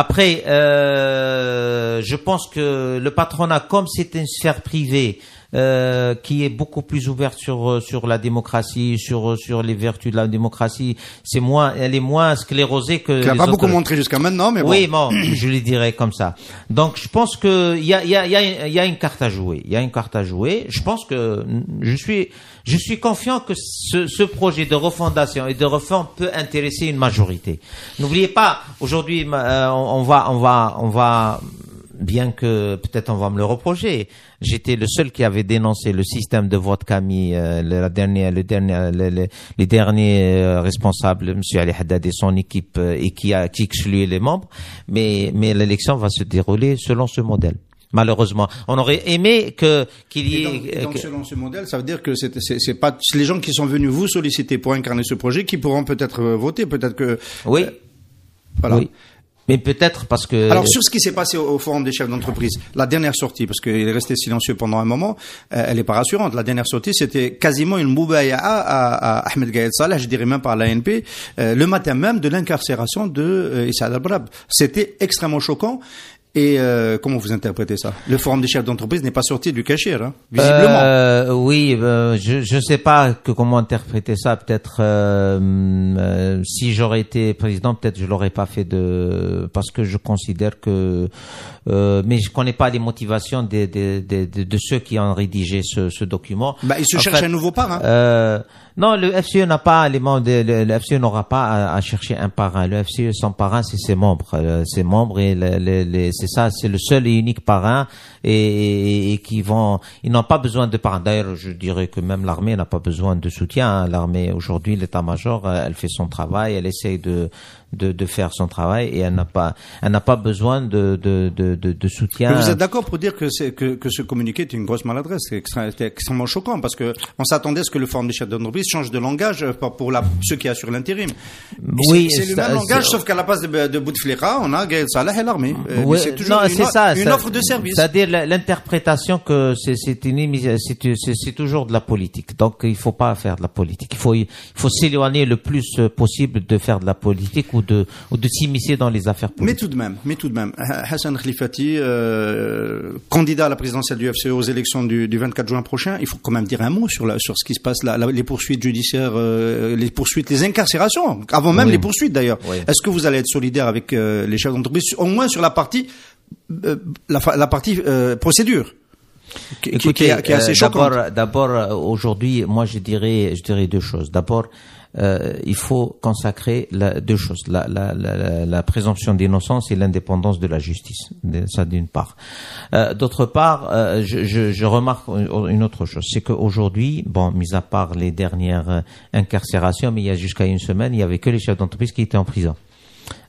après, euh, je pense que le patronat, comme c'est une sphère privée, euh, qui est beaucoup plus ouverte sur euh, sur la démocratie, sur euh, sur les vertus de la démocratie. C'est moins, elle est moins sclérosée que. Tu n'a pas beaucoup montré jusqu'à maintenant, mais bon. Oui, bon, je le dirais comme ça. Donc, je pense que il y a il y a il y a une carte à jouer. Il y a une carte à jouer. Je pense que je suis je suis confiant que ce, projet de refondation et de réforme peut intéresser une majorité. N'oubliez pas, aujourd'hui, euh, on, va, on va, on va, bien que peut-être on va me le reprocher. J'étais le seul qui avait dénoncé le système de vote Camille, euh, la dernière, le dernier, le, les derniers euh, responsables, Monsieur Ali Haddad et son équipe, et qui a qui excluait les membres. Mais mais l'élection va se dérouler selon ce modèle malheureusement. On aurait aimé que qu'il y ait. donc, selon ce modèle, ça veut dire que c'est c'est pas les gens qui sont venus vous solliciter pour incarner ce projet qui pourront peut-être euh, voter, peut-être que. Oui. Euh, voilà. Mais peut-être parce que. Alors sur ce qui s'est passé au forum des chefs d'entreprise, la dernière sortie, parce qu'il est resté silencieux pendant un moment, euh, elle est pas rassurante. La dernière sortie, c'était quasiment une moubaïa à, Ahmed Gaïd Salah, je dirais même par l'ANP, le matin même de l'incarcération de euh, Issa C'était extrêmement choquant et euh, comment vous interprétez ça Le forum des chefs d'entreprise n'est pas sorti du cachet, hein, visiblement. Euh, oui, euh, je ne sais pas que comment interpréter ça. Peut-être euh, si j'aurais été président, peut-être je l'aurais pas fait de parce que je considère que mais je connais pas les motivations de ceux qui ont rédigé ce, ce document. Bah, ils se cherche cherchent un nouveau parrain. Hein. non, le FCE n'a pas les membres. le, e n'aura pas à, chercher un parrain. Le FCE, son parrain, c'est ses membres, ses membres et les, ça, c'est le seul et unique parrain et, qui vont, ils n'ont pas besoin de parrain. D'ailleurs, je dirais que même l'armée n'a pas besoin de soutien. Hein. L'armée aujourd'hui, l'état-major, euh, elle fait son travail, elle essaye de de, de faire son travail et elle n'a pas, elle n'a pas besoin de, de, de, de soutien. vous êtes d'accord pour dire que, c'est, que, que ce communiqué est une grosse maladresse, c'est extrêmement choquant parce que on s'attendait à ce que le forum des chefs d'entreprise change de langage euh, pour la, ceux qui assurent l'intérim. Oui, c'est, le même langage, sauf qu'à la place de, de Bouteflika, on a Gaël Salah et l'armée. Euh, oui, c'est toujours une, ça, une offre de service. C'est-à-dire l'interprétation que c'est, c'est, une, c'est, toujours de la politique. Donc il faut pas faire de la politique. Il faut, il faut s'éloigner le plus possible de faire de la politique de, de s'immiscer dans les affaires politiques. Mais tout de même, mais tout de même, Hassan Khalifati, euh, candidat à la présidentielle du FCE aux élections du, 24 juin prochain, il faut quand même dire un mot sur, sur ce qui se passe là, les poursuites judiciaires, euh, les poursuites, les incarcérations, avant même les poursuites d'ailleurs. Est-ce que vous allez être solidaire avec euh, les chefs d'entreprise, au moins sur la partie, la, partie procédure est D'abord, aujourd'hui, moi, je dirais, je dirais deux choses. D'abord, euh, il faut consacrer la, deux choses, la, la, la présomption d'innocence et l'indépendance de la justice, ça d'une part. Euh, d'autre part, euh, je, je, remarque une autre chose, c'est qu'aujourd'hui, bon, mis à part les dernières incarcérations, mais il y a jusqu'à une semaine, il y avait que les chefs d'entreprise qui étaient en prison.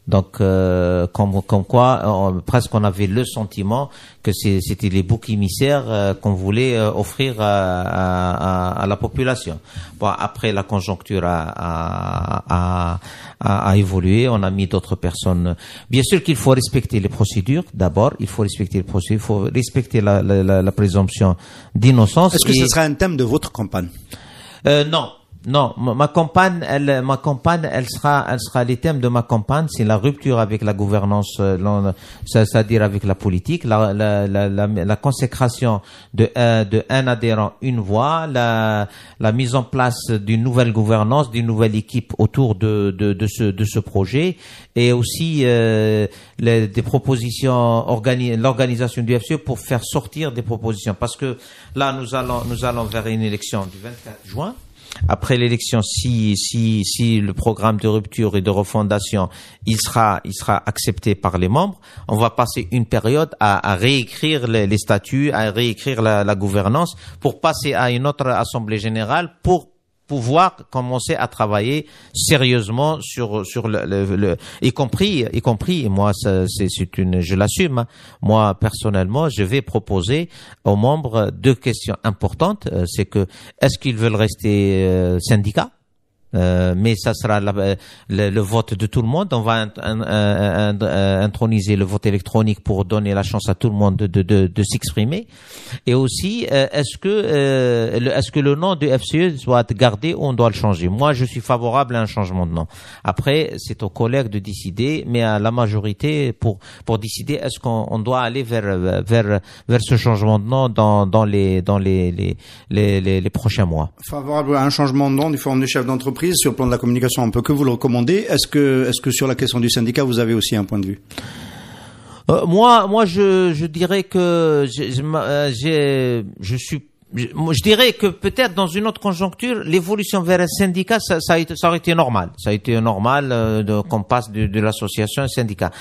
Donc, euh, comme, quoi, presque on avait le sentiment que c'était les boucs émissaires euh, qu'on voulait euh, offrir à, la population. Bon, après, la conjoncture a, évolué, on a mis d'autres personnes. Bien sûr qu'il faut respecter les procédures, d'abord, il faut respecter les il faut respecter la, présomption d'innocence. Est-ce que ce sera un thème de votre campagne euh, non, non, ma campagne, elle, ma compagne, elle sera, elle sera les thèmes de ma campagne, c'est la rupture avec la gouvernance, euh, c'est-à-dire avec la politique, la, la, la, la consécration de, de un adhérent, une voix, la, la mise en place d'une nouvelle gouvernance, d'une nouvelle équipe autour de, de, de, ce, de ce projet, et aussi euh, les, des propositions, l'organisation du FCE pour faire sortir des propositions, parce que là, nous allons, nous allons vers une élection du 24 juin après l'élection, si, si, si le programme de rupture et de refondation, il sera, il sera accepté par les membres, on va passer une période à, réécrire les, statuts, à réécrire la gouvernance pour passer à une autre assemblée générale pour pouvoir commencer à travailler sérieusement sur sur le, le, y compris y compris moi c'est c'est une je l'assume hein. moi personnellement je vais proposer aux membres deux questions importantes euh, c'est que est-ce qu'ils veulent rester euh, syndicats euh, mais ça sera euh, le, vote de tout le monde. On va euh, introniser le vote électronique pour donner la chance à tout le monde de, de, de, de s'exprimer. Et aussi, est-ce que est-ce que le nom du FCE doit être gardé ou on doit le changer Moi, je suis favorable à un changement de nom. Après, c'est aux collègues de décider, mais à la majorité pour pour décider est-ce qu'on doit aller vers vers vers ce changement de nom dans dans les dans les les les, les, prochains mois. Favorable à un changement de nom du forum des chefs d'entreprise sur le plan de la communication, on peut que vous le recommander. Est-ce que, est-ce que sur la question du syndicat, vous avez aussi un point de vue euh, Moi, moi, je, dirais que euh, je suis je dirais que peut-être dans une autre conjoncture, l'évolution vers un syndicat, ça, ça, a été, aurait été normal. Ça a été normal euh, qu'on passe de, de l'association à un syndicat.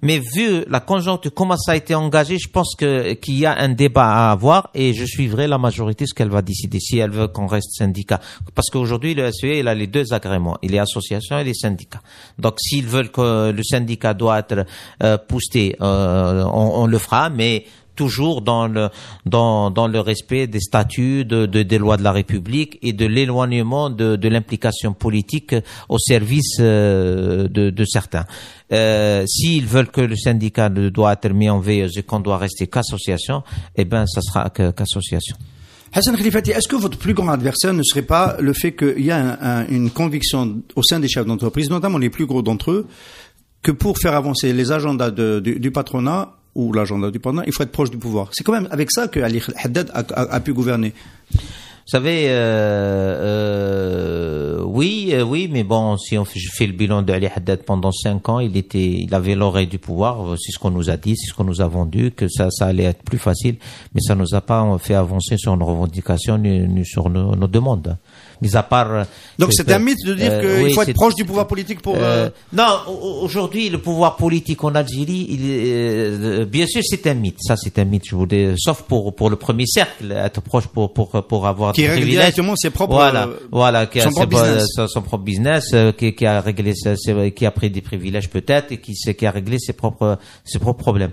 Mais vu la conjoncture, comment ça a été engagé, je pense qu'il y a un débat à avoir et je suivrai la majorité ce qu'elle va décider si elle veut qu'on reste syndicat. Parce qu'aujourd'hui, le SVE, e, il a les deux agréments. Il est association et il est syndicat. Donc, s'ils veulent que le syndicat doit être euh, poussé, euh, on, on le fera, mais toujours dans le dans, dans le respect des statuts, de, de, des lois de la République et de l'éloignement de, de l'implication politique au service euh, de, de certains. Euh, S'ils veulent que le syndicat ne doit être mis en veille et qu'on doit rester qu'association, eh ben ça sera qu'association. Hassan Khalifati, est-ce que votre plus grand adversaire ne serait pas le fait qu'il y a une conviction au sein des chefs d'entreprise, notamment les plus gros d'entre eux, que pour faire avancer les agendas du, du patronat, ou l'agenda du pendant, il faut être proche du pouvoir. C'est quand même avec ça que Ali Haddad a, pu gouverner. Vous savez, euh, euh, oui, euh, oui, mais bon, si on fait le bilan de Haddad pendant cinq ans, il avait l'oreille du pouvoir. C'est ce qu'on nous a dit, c'est ce qu'on nous a vendu, que ça, allait être plus facile, mais ça nous a pas fait avancer sur nos revendications sur nos demandes à part. Euh, Donc c'est un mythe de dire euh, qu'il faut être proche du pouvoir politique pour. Euh, non, aujourd'hui le pouvoir politique en Algérie, il, bien sûr c'est un mythe, ça c'est un mythe, je voulais, sauf pour pour le premier cercle, être proche pour pour pour avoir. Qui règle directement ses propres. Voilà, voilà, qui son, a, propre son propre business, qui, a réglé, qui a pris des privilèges peut-être et qui qui a réglé ses propres ses propres problèmes.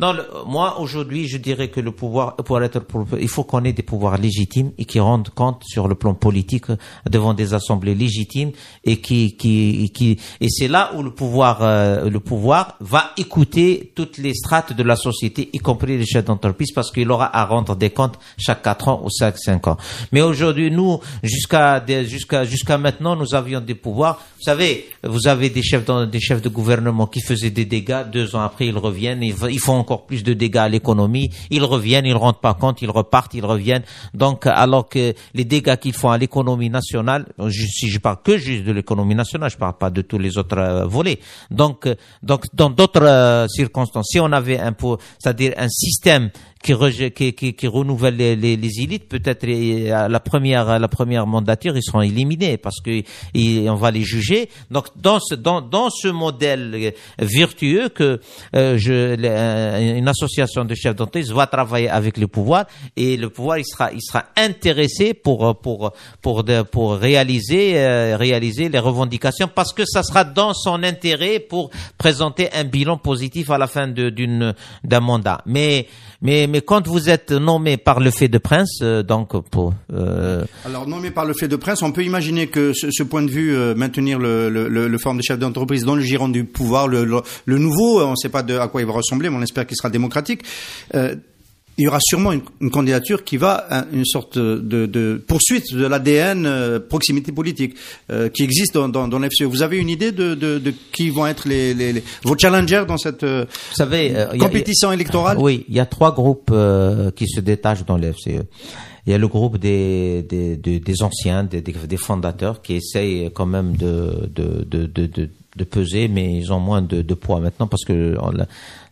Non, moi aujourd'hui je dirais que le pouvoir pour être il faut qu'on ait des pouvoirs légitimes et qui rendent compte sur le plan politique devant des assemblées légitimes et qui qui et c'est là où le pouvoir euh, le pouvoir va écouter toutes les strates de la société y compris les chefs d'entreprise parce qu'il aura à rendre des comptes chaque quatre ans ou chaque cinq ans. Mais aujourd'hui nous jusqu'à jusqu'à jusqu'à maintenant nous avions des pouvoirs. Vous savez, vous avez des chefs de, des chefs de gouvernement qui faisaient des dégâts, deux ans après ils reviennent, ils, font encore plus de dégâts à l'économie, ils reviennent, ils rendent pas compte, ils repartent, ils reviennent. Donc alors que les dégâts qu'ils font à l'économie l'économie nationale, si je parle que juste de l'économie nationale, je parle pas de tous les autres euh, volets. Donc, euh, donc dans d'autres euh, circonstances, si on avait un c'est-à-dire un système qui, qui, qui, qui renouvelle les, les, les élites, peut-être euh, la première, la première mandature, ils seront éliminés parce que on va les juger. Donc dans ce, dans, dans ce modèle euh, vertueux que euh, je, une association de chefs d'entreprise va travailler avec le pouvoir et le pouvoir il sera, il sera intéressé pour pour pour pour réaliser réaliser les revendications parce que ça sera dans son intérêt pour présenter un bilan positif à la fin d'une d'un mandat. mais, mais mais quand vous êtes nommé par le fait de prince, euh, donc pour, euh, alors nommé par le fait de prince, on peut imaginer que ce, point de vue euh, maintenir le, le, forme de chef d'entreprise dans le giron du pouvoir, le, nouveau, on ne sait pas à quoi il va ressembler, mais on espère qu'il sera démocratique il y aura sûrement une, candidature qui va hein, une sorte de, de poursuite de l'ADN euh, proximité politique euh, qui existe dans, dans, dans l'FCE. Vous avez une idée de, de, de qui vont être les, les, vos challengers dans cette euh, savez, compétition électorale Oui, il y a trois groupes qui se détachent dans l'FCE. Il y a le groupe des, des, des anciens, des, des, fondateurs qui essayent quand même de, de, de, peser, mais ils ont moins de, poids maintenant parce que... On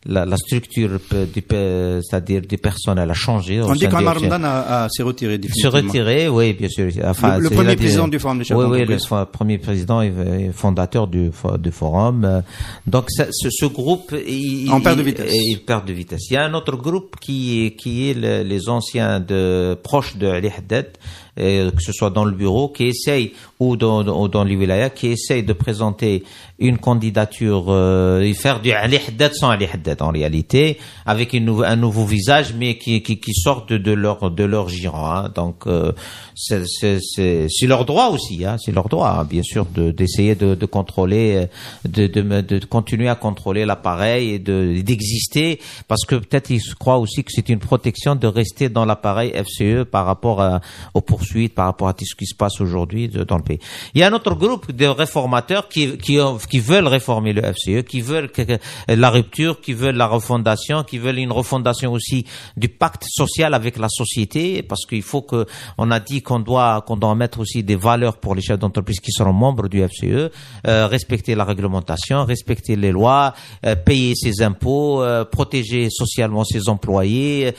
la, la, structure du c'est-à-dire du personnel a changé. On dit qu'Amar Ramadan a, a s'est retiré définitivement. Se retirer, oui, bien sûr. Enfin, le, premier président du forum des chefs Oui, oui, le premier président et fondateur du, du forum. Donc ce, ce, groupe, il, en perd de vitesse. Il, perd de vitesse. Il y a un autre groupe qui qui est les anciens de proches de Ali Haddad euh, que ce soit dans le bureau, qui essaye ou dans, ou dans les qui essaye de présenter une candidature euh, et faire du Ali Haddad sans Ali Haddad en réalité, avec une un nouveau visage, mais qui, qui, qui sortent de leur, de leur giron. Hein. Donc, euh, c'est leur droit aussi, hein. c'est leur droit, hein, bien sûr, d'essayer de, de, contrôler, euh, de, de, de, continuer à contrôler l'appareil et d'exister, parce que peut-être ils croient aussi que c'est une protection de rester dans l'appareil FCE par rapport à, au pourcentage suite par rapport à ce qui se passe aujourd'hui dans le pays. Il y a un autre groupe de réformateurs qui, qui, qui veulent réformer le FCE, qui veulent la rupture, qui veulent la refondation, qui veulent une refondation aussi du pacte social avec la société, parce qu'il faut que, on a dit qu'on doit, qu'on doit mettre aussi des valeurs pour les chefs d'entreprise qui seront membres du FCE, euh, respecter la réglementation, respecter les lois, euh, payer ses impôts, euh, protéger socialement ses employés,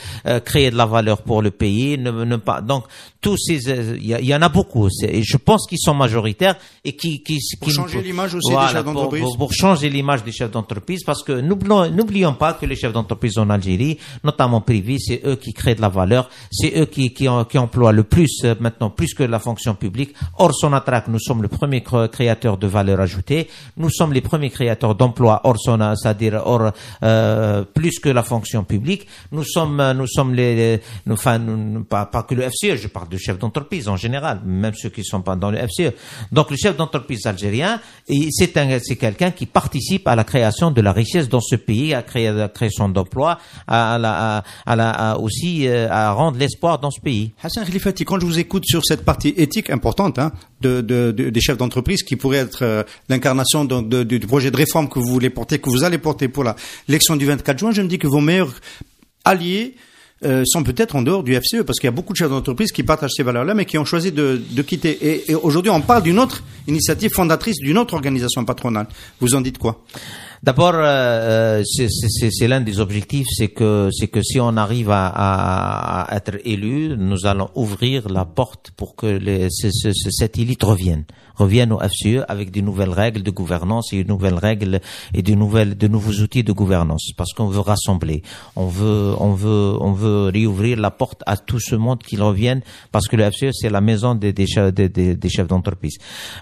créer de la valeur pour le pays, ne, ne pas, donc, tous ces euh, il y, en a beaucoup. je pense qu'ils sont majoritaires et qui, qui, pour changer l'image aussi des chefs d'entreprise. Pour, changer l'image des chefs d'entreprise, parce que n'oublions pas que les chefs d'entreprise en Algérie, notamment privés, c'est eux qui créent de la valeur, c'est eux qui, qui, qui emploient le plus euh, maintenant, plus que la fonction publique. son attraque nous sommes le premier créateur de valeur ajoutée, nous sommes les premiers créateurs d'emplois. son c'est-à-dire hors euh, plus que la fonction publique, nous sommes, nous sommes les, enfin, pas, pas que le FCE, je parle de chefs d'entreprise en général, même ceux qui ne sont pas dans le FCE. Donc le chef d'entreprise algérien, c'est quelqu'un qui participe à la création de la richesse dans ce pays, à, créer, la création d'emplois, à, à, à, aussi euh, à rendre l'espoir dans ce pays. Hassan Khalifati, quand je vous écoute sur cette partie éthique importante hein, des chefs d'entreprise qui pourrait être euh, l'incarnation du projet de réforme que vous voulez porter, que vous allez porter pour la l'élection du 24 juin, je me dis que vos meilleurs alliés euh, sont peut-être en dehors du FCE, parce qu'il y a beaucoup de chefs d'entreprise qui partagent ces valeurs-là, mais qui ont choisi de, de quitter. et aujourd'hui, on parle d'une autre initiative fondatrice d'une autre organisation patronale. Vous en dites quoi D'abord, euh, euh, c'est l'un des objectifs, c'est que c'est que si on arrive à, être élu, nous allons ouvrir la porte pour que les, cette élite revienne, revienne au FCE avec des nouvelles règles de gouvernance et de nouvelles règles et de nouvelles de nouveaux outils de gouvernance, parce qu'on veut rassembler, on veut on veut on veut réouvrir la porte à tout ce monde qui revienne, parce que le FCE c'est la maison des, chefs d'entreprise.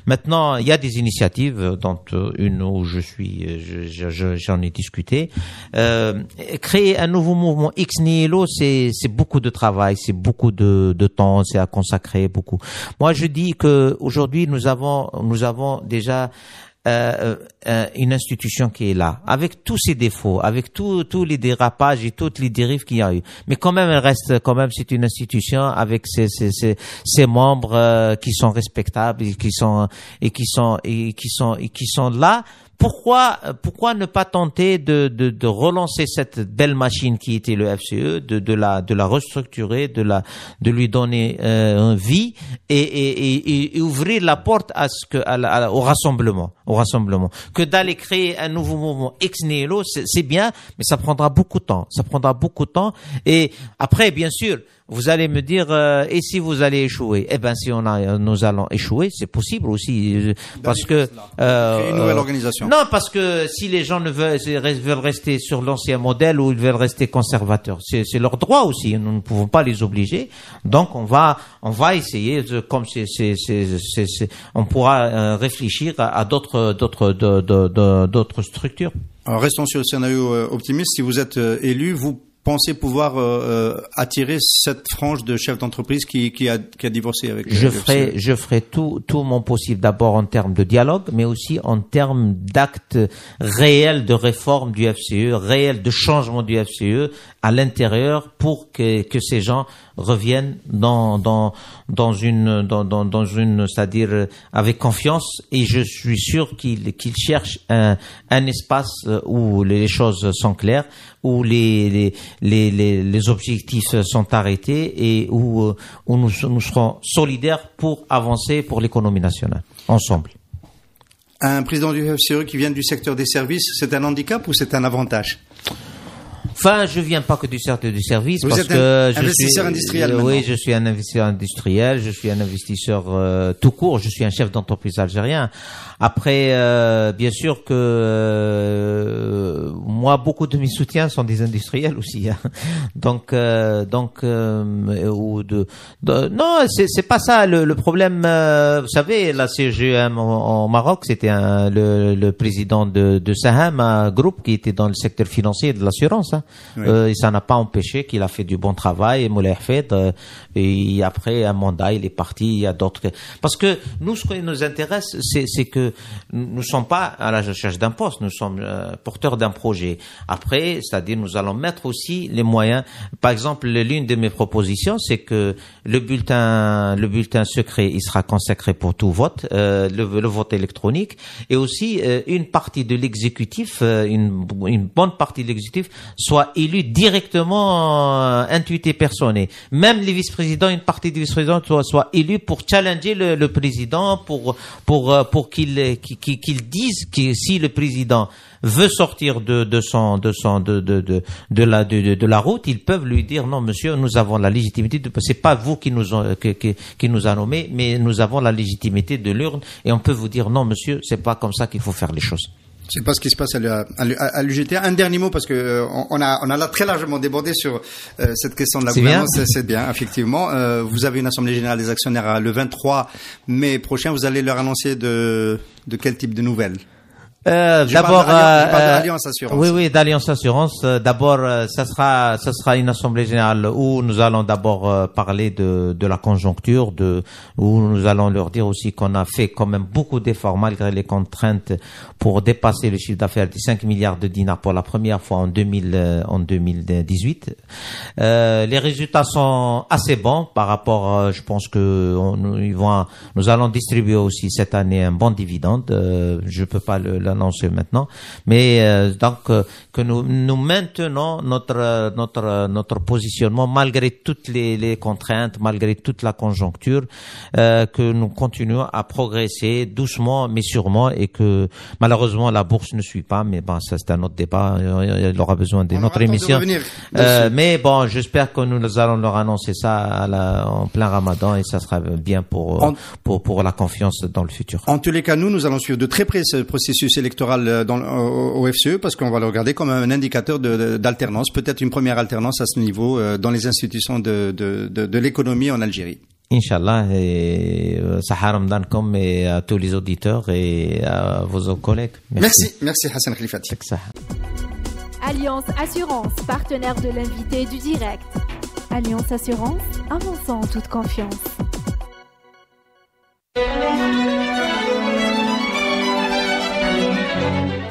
Maintenant, il y a des initiatives dont une où je suis j'en ai discuté. Euh, créer un nouveau mouvement ex nihilo, c'est beaucoup de travail, c'est beaucoup de, de temps, c'est à consacrer beaucoup. Moi, je dis que aujourd'hui, nous avons nous avons déjà euh, euh, euh, une institution qui est là, avec tous ses défauts, avec tous tous les dérapages et toutes les dérives qu'il y a eu. Mais quand même, elle reste quand même, c'est une institution avec ses, ses, ses, membres euh, qui sont respectables et qui sont et qui sont et qui sont et qui sont là pourquoi, pourquoi ne pas tenter de, de, de, relancer cette belle machine qui était le FCE, de, de la, de la restructurer, de, la, de lui donner euh, vie et, et, et, ouvrir la porte à ce que, à, au rassemblement, au rassemblement. Que d'aller créer un nouveau mouvement ex nihilo, c'est bien, mais ça prendra beaucoup de temps. Ça prendra beaucoup de temps. Et après, bien sûr, vous allez me dire, euh, et si vous allez échouer Eh ben, si on a, nous allons échouer, c'est possible aussi, euh, parce que euh, une nouvelle euh, organisation. Non, parce que si les gens ne veulent, veulent rester sur l'ancien modèle ou ils veulent rester conservateurs, c'est, leur droit aussi. Nous ne pouvons pas les obliger. Donc, on va, on va essayer, de, comme c'est, on pourra réfléchir à, d'autres, d'autres, d'autres structures. Alors restons sur le scénario optimiste. Si vous êtes élu, vous pensez pouvoir euh, euh, attirer cette frange de chefs d'entreprise qui, a, qui a divorcé avec je ferai je ferai tout tout mon possible d'abord en termes de dialogue mais aussi en termes d'actes réels de réforme du FCE réels de changement du FCE à l'intérieur pour que, que ces gens reviennent dans dans dans une dans dans, dans une c'est-à-dire euh, avec confiance et je suis sûr qu'ils qu'ils cherchent un un espace où les choses sont claires où les, les les, objectifs sont arrêtés et euh, où, nous, nous serons solidaires pour avancer pour l'économie nationale, ensemble. Un président du FCE qui vient du secteur des services, c'est un handicap ou c'est un avantage Enfin, je viens pas que du cercle du service Vous parce êtes que un je investisseur suis, industriel. Euh, oui, je suis un investisseur industriel, je suis un investisseur euh, tout court, je suis un chef d'entreprise algérien. Après, euh, bien sûr que moi, beaucoup de mes soutiens sont des industriels aussi. Hein. Donc, donc, ou de, non, c'est c'est pas ça le, problème. vous savez, la CGM en, Maroc, c'était le, le président de, de Saham, un groupe qui était dans le secteur financier de l'assurance. Hein. Euh, et ça n'a pas empêché qu'il a fait du bon travail, et Moulay fait. Euh, et après un mandat, il est parti. Il y a d'autres. Parce que nous, ce qui nous intéresse, c'est que nous ne sommes pas à la recherche d'un poste, nous sommes euh, porteurs d'un projet. Après, c'est-à-dire, nous allons mettre aussi les moyens. Par exemple, l'une de mes propositions, c'est que le bulletin, le bulletin secret, il sera consacré pour tout vote, euh, le, vote électronique, et aussi euh, une partie de l'exécutif, euh, une, bonne partie de l'exécutif, soit élu directement intuité personnée Même les vice-présidents, une partie des vice-présidents soit, soit élus pour challenger le, président, pour pour pour qu'il qu'il qu dise que si le président veut sortir de, de son, de son, de, de, de, de la, de, de, la route, ils peuvent lui dire non, monsieur, nous avons la légitimité de, c'est pas vous qui nous euh, qui, nous a nommés, mais nous avons la légitimité de l'urne et on peut vous dire non, monsieur, c'est pas comme ça qu'il faut faire les choses. C'est pas ce qui se passe à l'UGT. Un dernier mot parce que euh, on a on a là très largement débordé sur euh, cette question de la gouvernance. C'est bien, effectivement. vous avez une assemblée générale des actionnaires le 23 mai prochain. Vous allez leur annoncer de de quel type de nouvelles euh, d'abord, d'Alliance euh, euh, Oui, oui, d'Alliance Assurance. D'abord, ça sera, ça sera une assemblée générale où nous allons d'abord parler de, la conjoncture, de où nous allons leur dire aussi qu'on a fait quand même beaucoup d'efforts malgré les contraintes pour dépasser le chiffre d'affaires de 5 milliards de dinars pour la première fois en 2000, en 2018. les résultats sont assez bons par rapport, je pense que on, ils vont, nous allons distribuer aussi cette année un bon dividende. Euh, je peux pas le annoncer maintenant, mais euh, donc euh, que nous, nous maintenons notre notre notre positionnement malgré toutes les, les contraintes, malgré toute la conjoncture, euh, que nous continuons à progresser doucement mais sûrement et que malheureusement la bourse ne suit pas, mais bon ça c'est un autre débat, il euh, aura besoin d'une autre émission. mais bon, j'espère que nous allons leur annoncer ça à la, en plein Ramadan et ça sera bien pour pour pour la confiance dans le futur. En tous les cas, nous nous allons suivre de très près ce processus électoral euh, au, FCE parce qu'on va le regarder comme un indicateur d'alternance, peut-être une première alternance à ce niveau euh, dans les institutions de, l'économie en Algérie. Inch'Allah, et euh, Sahar et à tous les auditeurs et à vos collègues. Merci, merci, Hassan Khalifati. Alliance Assurance, partenaire de l'invité du direct. Alliance Assurance, avançant en toute confiance.